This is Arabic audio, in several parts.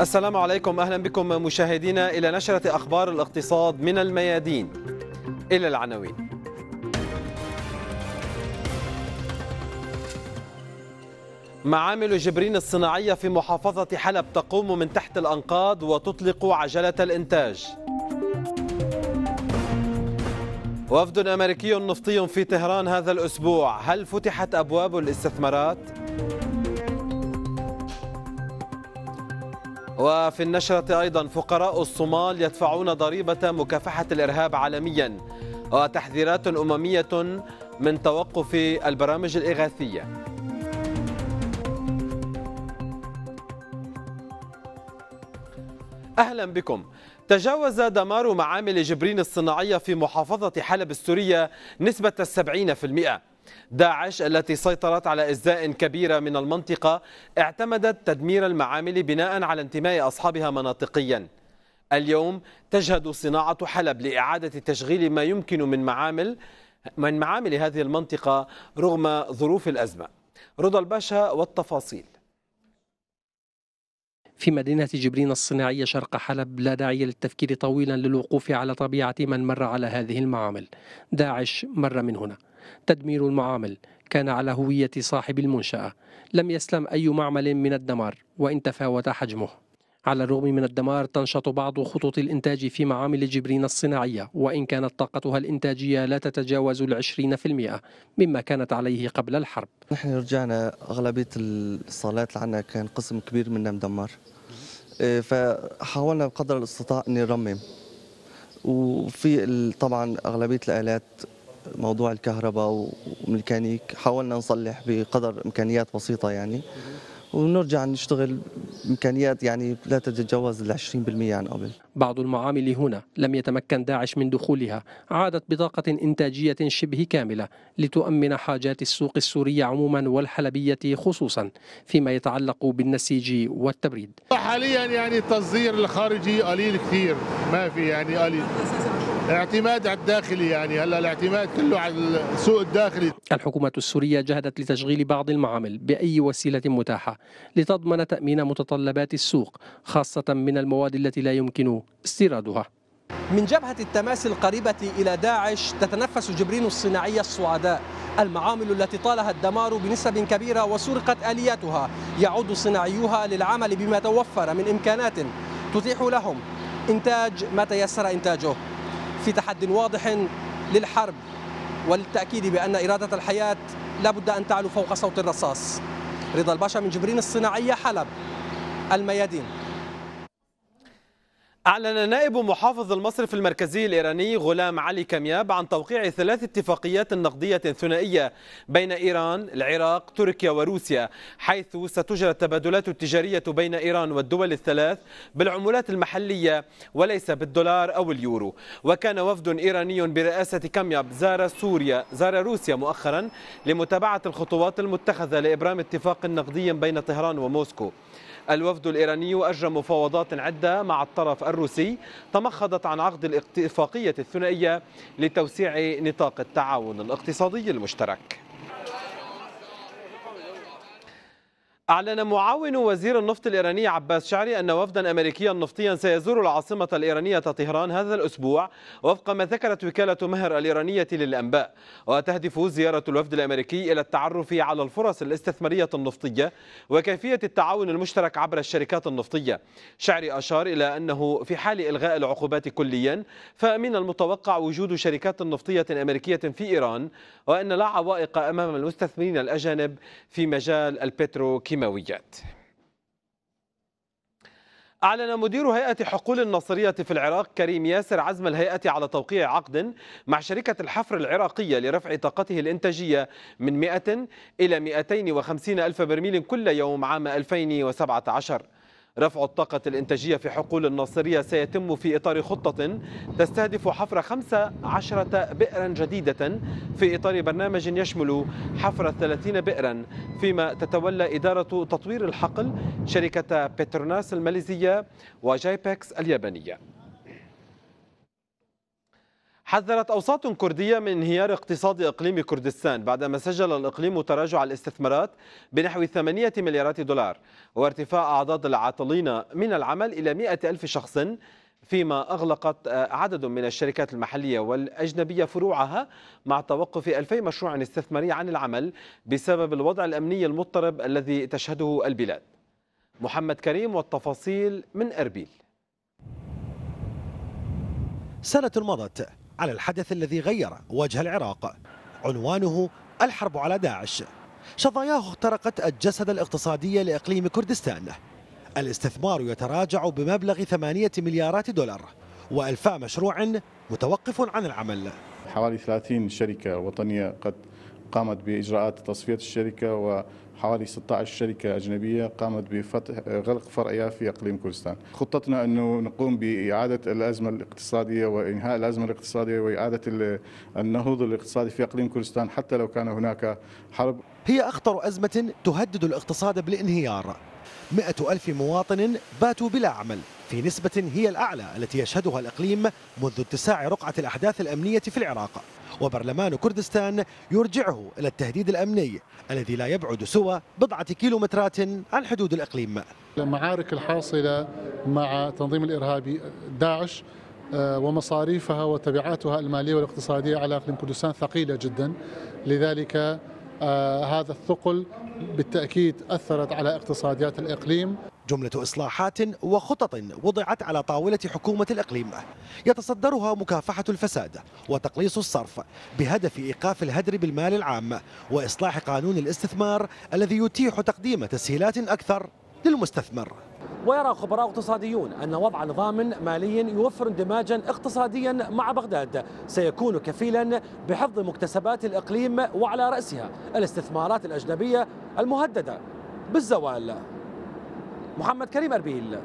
السلام عليكم اهلا بكم مشاهدينا الى نشره اخبار الاقتصاد من الميادين الى العناوين معامل جبرين الصناعية في محافظة حلب تقوم من تحت الأنقاض وتطلق عجلة الإنتاج وفد أمريكي نفطي في طهران هذا الأسبوع هل فتحت أبواب الاستثمارات؟ وفي النشرة أيضا فقراء الصومال يدفعون ضريبة مكافحة الإرهاب عالميا وتحذيرات أممية من توقف البرامج الإغاثية أهلا بكم تجاوز دمار معامل جبرين الصناعية في محافظة حلب السورية نسبة السبعين في المئة داعش التي سيطرت على أجزاء كبيرة من المنطقة اعتمدت تدمير المعامل بناء على انتماء أصحابها مناطقياً اليوم تجهد صناعة حلب لإعادة تشغيل ما يمكن من معامل من معامل هذه المنطقة رغم ظروف الأزمة رضا الباشا والتفاصيل في مدينة جبرين الصناعية شرق حلب لا داعي للتفكير طويلا للوقوف على طبيعة من مر على هذه المعامل داعش مر من هنا تدمير المعامل كان على هوية صاحب المنشأة لم يسلم أي معمل من الدمار وإن تفاوت حجمه على الرغم من الدمار تنشط بعض خطوط الإنتاج في معامل جبرين الصناعية وإن كانت طاقتها الإنتاجية لا تتجاوز العشرين في المئة مما كانت عليه قبل الحرب نحن رجعنا أغلبية الصالات اللي عندنا كان قسم كبير منها مدمر إيه، فحاولنا بقدر الاستطاع أن نرمم وفي طبعا أغلبية الآلات موضوع الكهرباء والميكانيك حاولنا نصلح بقدر امكانيات بسيطه يعني ونرجع نشتغل امكانيات يعني لا تتجاوز ال 20% عن قبل. بعض المعامل هنا لم يتمكن داعش من دخولها، عادت بطاقة إنتاجية شبه كاملة لتؤمن حاجات السوق السورية عموما والحلبية خصوصا فيما يتعلق بالنسيج والتبريد. حاليا يعني التصدير الخارجي قليل كثير، ما في يعني قليل. اعتماد على الداخلي يعني هلا الاعتماد كله على السوق الداخلي الحكومة السورية جهدت لتشغيل بعض المعامل بأي وسيلة متاحة لتضمن تأمين متطلبات السوق خاصة من المواد التي لا يمكن استيرادها من جبهة التماس القريبة إلى داعش تتنفس جبرين الصناعية الصعداء المعامل التي طالها الدمار بنسب كبيرة وسرقت آلياتها يعود صناعيوها للعمل بما توفر من إمكانات تتيح لهم إنتاج ما تيسر إنتاجه في تحد واضح للحرب والتأكيد بأن إرادة الحياة لا بد أن تعلو فوق صوت الرصاص رضا الباشا من جبرين الصناعية حلب الميادين أعلن نائب محافظ المصرف المركزي الإيراني غلام علي كمياب عن توقيع ثلاث اتفاقيات نقدية ثنائية بين إيران، العراق، تركيا وروسيا، حيث ستجرى التبادلات التجارية بين إيران والدول الثلاث بالعملات المحلية وليس بالدولار أو اليورو، وكان وفد إيراني برئاسة كمياب زار سوريا، زار روسيا مؤخرا لمتابعة الخطوات المتخذة لإبرام اتفاق نقدي بين طهران وموسكو. الوفد الإيراني أجرى مفاوضات عدة مع الطرف الروسي تمخضت عن عقد الاتفاقية الثنائية لتوسيع نطاق التعاون الاقتصادي المشترك أعلن معاون وزير النفط الإيراني عباس شعري أن وفدا أمريكيا نفطيا سيزور العاصمة الإيرانية طهران هذا الأسبوع وفق ما ذكرت وكالة مهر الإيرانية للأنباء وتهدف زيارة الوفد الأمريكي إلى التعرف على الفرص الاستثمارية النفطية وكيفية التعاون المشترك عبر الشركات النفطية شعري أشار إلى أنه في حال إلغاء العقوبات كليا فمن المتوقع وجود شركات نفطية أمريكية في إيران وأن لا عوائق أمام المستثمرين الأجانب في مجال البتروكيماوي الكيماويات أعلن مدير هيئة حقول الناصرية في العراق كريم ياسر عزم الهيئة على توقيع عقد مع شركة الحفر العراقية لرفع طاقته الإنتاجية من 100 إلى 250 ألف برميل كل يوم عام 2017 رفع الطاقة الإنتاجية في حقول الناصرية سيتم في إطار خطة تستهدف حفر 15 بئرا جديدة في إطار برنامج يشمل حفر 30 بئرا فيما تتولى إدارة تطوير الحقل شركة بتروناس الماليزية وجايبكس اليابانية حذرت أوساط كردية من انهيار اقتصاد إقليم كردستان بعدما سجل الإقليم تراجع الاستثمارات بنحو 8 مليارات دولار وارتفاع أعداد العاطلين من العمل إلى 100 ألف شخص فيما أغلقت آه، عدد من الشركات المحلية والأجنبية فروعها مع توقف 2000 مشروع استثماري عن العمل بسبب الوضع الأمني المضطرب الذي تشهده البلاد محمد كريم والتفاصيل من أربيل سنة مضت على الحدث الذي غير وجه العراق عنوانه الحرب على داعش شظاياه اخترقت الجسد الاقتصادي لإقليم كردستان الاستثمار يتراجع بمبلغ ثمانية مليارات دولار وألفا مشروع متوقف عن العمل حوالي 30 شركة وطنية قد قامت بإجراءات تصفية الشركة و حوالي 16 شركة أجنبية قامت بفتح غلق فرعها في إقليم كردستان خطتنا أنه نقوم بإعادة الأزمة الاقتصادية وإنهاء الأزمة الاقتصادية وإعادة النهوض الاقتصادي في إقليم كردستان حتى لو كان هناك حرب هي أخطر أزمة تهدد الاقتصاد بالانهيار مئة ألف مواطن باتوا بلا عمل في نسبة هي الأعلى التي يشهدها الإقليم منذ اتساع رقعة الأحداث الأمنية في العراق وبرلمان كردستان يرجعه إلى التهديد الأمني الذي لا يبعد سوى بضعة كيلومترات عن حدود الإقليم المعارك الحاصلة مع تنظيم الإرهابي داعش آه، ومصاريفها وتبعاتها المالية والاقتصادية على إقليم كردستان ثقيلة جدا لذلك آه، هذا الثقل بالتأكيد أثرت على اقتصاديات الإقليم جملة إصلاحات وخطط وضعت على طاولة حكومة الإقليم يتصدرها مكافحة الفساد وتقليص الصرف بهدف إيقاف الهدر بالمال العام وإصلاح قانون الاستثمار الذي يتيح تقديم تسهيلات أكثر للمستثمر ويرى خبراء اقتصاديون أن وضع نظام مالي يوفر اندماجا اقتصاديا مع بغداد سيكون كفيلا بحفظ مكتسبات الإقليم وعلى رأسها الاستثمارات الأجنبية المهددة بالزوال محمد كريم أربيل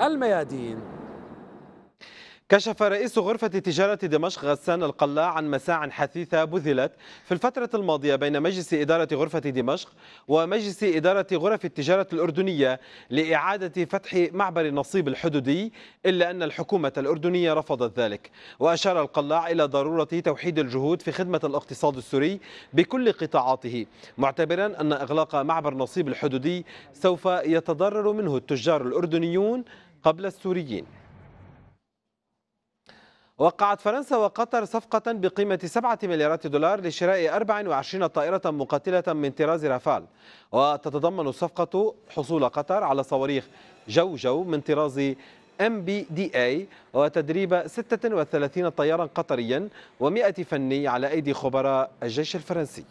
الميادين كشف رئيس غرفة تجارة دمشق غسان القلاع عن مساع حثيثة بذلت في الفترة الماضية بين مجلس إدارة غرفة دمشق ومجلس إدارة غرف التجارة الأردنية لإعادة فتح معبر النصيب الحدودي إلا أن الحكومة الأردنية رفضت ذلك وأشار القلاع إلى ضرورة توحيد الجهود في خدمة الاقتصاد السوري بكل قطاعاته معتبرا أن إغلاق معبر نصيب الحدودي سوف يتضرر منه التجار الأردنيون قبل السوريين وقعت فرنسا وقطر صفقة بقيمة 7 مليارات دولار لشراء 24 طائرة مقاتلة من طراز رافال وتتضمن الصفقة حصول قطر على صواريخ جوجو من طراز ام بي دي اي وتدريب 36 طيارا قطريا و100 فني على ايدي خبراء الجيش الفرنسي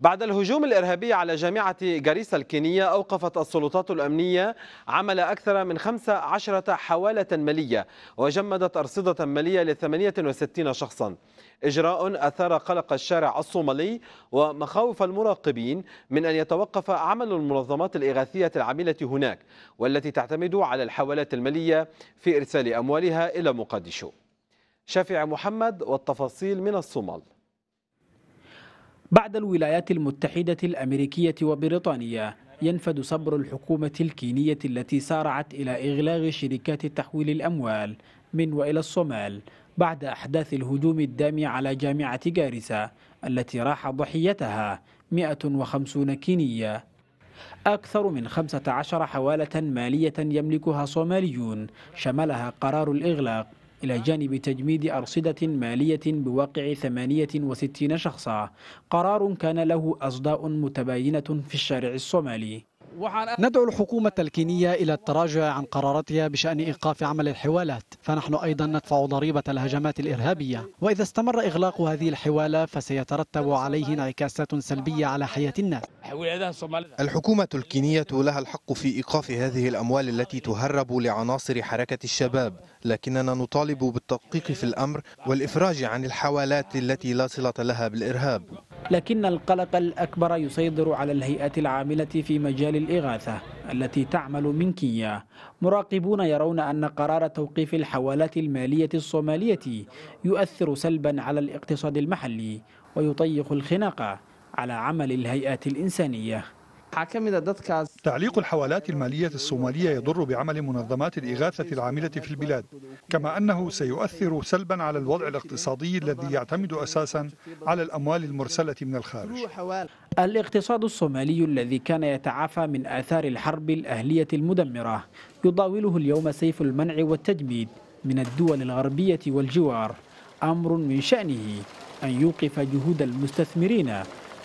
بعد الهجوم الإرهابي على جامعة جاريسا الكينية أوقفت السلطات الأمنية عمل أكثر من 15 حوالة مالية وجمدت أرصدة مالية ل 68 شخصا إجراء أثار قلق الشارع الصومالي ومخاوف المراقبين من أن يتوقف عمل المنظمات الإغاثية العاملة هناك والتي تعتمد على الحوالات المالية في إرسال أموالها إلى مقدشو شافع محمد والتفاصيل من الصومال بعد الولايات المتحدة الأمريكية وبريطانيا ينفد صبر الحكومة الكينية التي سارعت إلى إغلاق شركات تحويل الأموال من وإلى الصومال بعد أحداث الهجوم الدامي على جامعة جارسة التي راح ضحيتها 150 كينية أكثر من 15 حوالة مالية يملكها صوماليون شملها قرار الإغلاق إلى جانب تجميد أرصدة مالية بواقع 68 شخصا قرار كان له أصداء متباينة في الشارع الصومالي ندعو الحكومة الكينية إلى التراجع عن قراراتها بشأن إيقاف عمل الحوالات فنحن أيضا ندفع ضريبة الهجمات الإرهابية وإذا استمر إغلاق هذه الحوالة فسيترتب عليه انعكاسات سلبية على حياة الناس الحكومة الكينية لها الحق في إيقاف هذه الأموال التي تهرب لعناصر حركة الشباب لكننا نطالب بالتدقيق في الأمر والإفراج عن الحوالات التي لا صلة لها بالإرهاب لكن القلق الأكبر يسيطر على الهيئة العاملة في مجال الإغاثة التي تعمل من كيا مراقبون يرون أن قرار توقيف الحوالات المالية الصومالية يؤثر سلبا على الاقتصاد المحلي ويطيق الخناقة على عمل الهيئات الإنسانية تعليق الحوالات المالية الصومالية يضر بعمل منظمات الإغاثة العاملة في البلاد كما أنه سيؤثر سلبا على الوضع الاقتصادي الذي يعتمد أساسا على الأموال المرسلة من الخارج الاقتصاد الصومالي الذي كان يتعافى من آثار الحرب الأهلية المدمرة يضاوله اليوم سيف المنع والتجميد من الدول الغربية والجوار أمر من شأنه أن يوقف جهود المستثمرين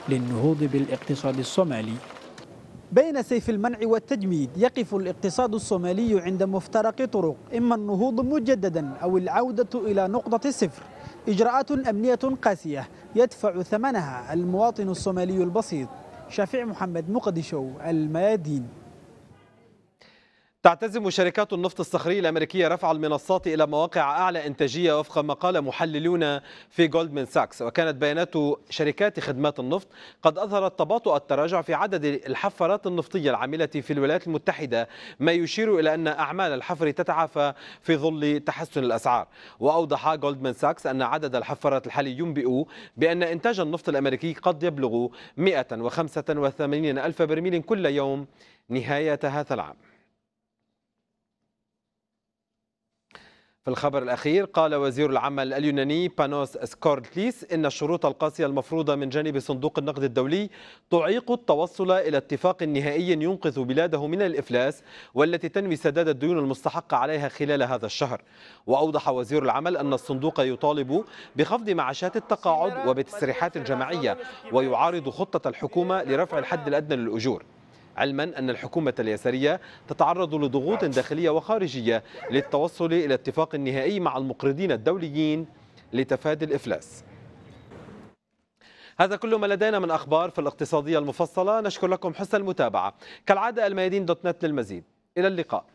للنهوض بالاقتصاد الصومالي بين سيف المنع والتجميد يقف الاقتصاد الصومالي عند مفترق طرق إما النهوض مجددا أو العودة إلى نقطة الصفر إجراءات أمنية قاسية يدفع ثمنها المواطن الصومالي البسيط شفيع محمد مقدشو الميادين تعتزم شركات النفط الصخري الأمريكية رفع المنصات إلى مواقع أعلى إنتاجية وفق ما قال محللون في جولدمان ساكس وكانت بيانات شركات خدمات النفط قد أظهرت تباطؤ التراجع في عدد الحفارات النفطية العاملة في الولايات المتحدة ما يشير إلى أن أعمال الحفر تتعافى في ظل تحسن الأسعار وأوضح جولدمان ساكس أن عدد الحفارات الحالي ينبئ بأن إنتاج النفط الأمريكي قد يبلغ 185 ألف برميل كل يوم نهاية هذا العام في الخبر الأخير قال وزير العمل اليوناني بانوس سكورتليس إن الشروط القاسية المفروضة من جانب صندوق النقد الدولي تعيق التوصل إلى اتفاق نهائي ينقذ بلاده من الإفلاس والتي تنوي سداد الديون المستحقة عليها خلال هذا الشهر وأوضح وزير العمل أن الصندوق يطالب بخفض معاشات التقاعد وبتسريحات جماعية ويعارض خطة الحكومة لرفع الحد الأدنى للأجور علما أن الحكومة اليسارية تتعرض لضغوط داخلية وخارجية للتوصل إلى اتفاق نهائي مع المقرضين الدوليين لتفادي الإفلاس هذا كل ما لدينا من أخبار في الاقتصادية المفصلة نشكر لكم حسن المتابعة كالعادة الميادين دوت نت للمزيد إلى اللقاء